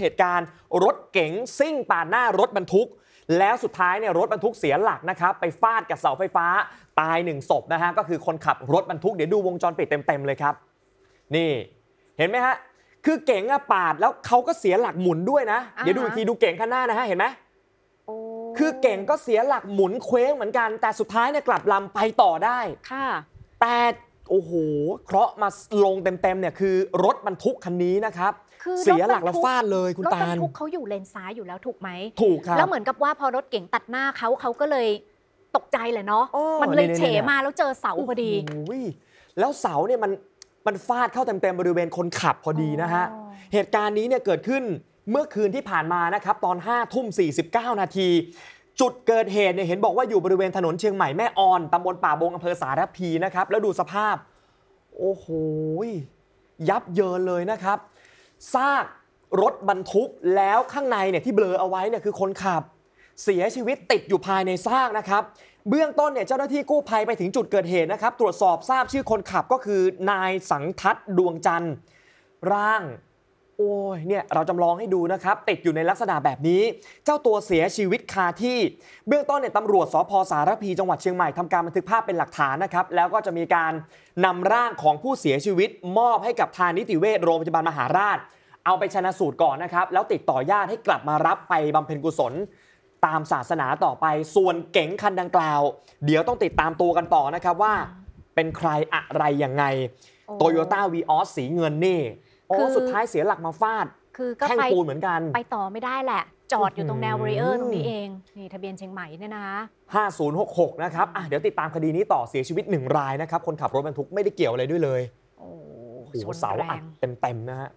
เหตุการณ์รถเก๋งซิ่งปาดหน้ารถบรรทุก แล้วสุดท้ายเนี่ยรถบรรทุกเสียหลักนะครับไปฟาดกับเสาไฟฟ้า ตายหนึ่งศพนะฮะก็คือคนขับรถบรรทุกเดี๋ยวดูวงจรปิดเต็มๆเลยครับนี่เห็นไหมฮะคือเก๋งอะปาดแล้วเขาก็เสียหลักหมุนด้วยนะเดี๋ยวดูอีกทีดูเก๋งข้างหน้านะฮะเห็นไหมคือเก่งก็เสียหลักหมุนเคว้งเหมือนกัน แต่สุดท้ายเนี่ยกลับลำไปต่อได้ค่ะแต่โอ้โห เคราะมาลงเต็มๆเนี่ยคือรถบรรทุกคันนี้นะครับ เสียหลักแล้วฟาดเลยคุณตาลรถบรรทุกเขาอยู่เลนซ้ายอยู่แล้วถูกไหมถูกครับแล้วเหมือนกับว่าพอรถเก่งตัดหน้าเขาเขาก็เลยตกใจแหละเนาะมันเลยเฉมาแล้วเจอเสาพอดีแล้วเสาเนี่ยมันมันฟาดเข้าเต็มๆบริเวณคนขับพอดีนะฮะเหตุการณ์นี้เนี่ยเกิดขึ้นเมื่อคืนที่ผ่านมานะครับตอน5ทุ่ม49นาทีจุดเกิดเหตุเนี่ยเห็นบอกว่าอยู่บริเวณ ถนนเชียงใหม่แม่ออนตำบลป่าบงอำเภอสารพีนะครับแล้วดูสภาพโอ้โหยับเยินเลยนะครับซากรถบรรทุกแล้วข้างในเนี่ยที่เบลอเอาไว้เนี่ยคือคนขับ เสียชีวิตติดอยู่ภายในซากนะครับ เบื้องต้นเนี่ยเจ้าหน้าที่กู้ภัยไปถึงจุดเกิดเหตุนะครับ ตรวจสอบทราบชื่อคนขับก็คือนายสังทัดดวงจันทร์ ร่างโอ้ยเนี่ยเราจำลองให้ดูนะครับ ติดอยู่ในลักษณะแบบนี้เจ้าตัวเสียชีวิตคาที่เบื้องต้นเนี่ยตำรวจสพสารพีจังหวัดเชียงใหม่ทำการบันทึกภาพเป็นหลักฐานนะครับ แล้วก็จะมีการนำร่างของผู้เสียชีวิตมอบให้กับทางนิติเวชโรงพยาบาลมหาราช เอาไปชนะสูตรก่อนนะครับ แล้วติดต่อญาติให้กลับมารับไปบำเพ็ญกุศล ตามศาสนาต่อไป ส่วนเก๋งคันดังกล่าว เดี๋ยวต้องติดตามตัวกันต่อนะครับว่าเป็นใครอะไรยังไงโตโยต้าวีออสสีเงินนี่โอ้สุดท้ายเสียหลักมาฟาด คือก็แท่งปูนเหมือนกัน ไปต่อไม่ได้แหละ จอดอยู่ตรงแนวบริเออร์ตรงนี้เอง นี่ทะเบียนเชียงใหม่เนี่ยนะคะ5066 นะครับอ่ะเดี๋ยวติดตามคดีนี้ต่อเสียชีวิตหนึ่งรายนะครับ คนขับรถบรรทุกไม่ได้เกี่ยวอะไรด้วยเลยโอ้โหเสาอัดเต็มๆนะฮะ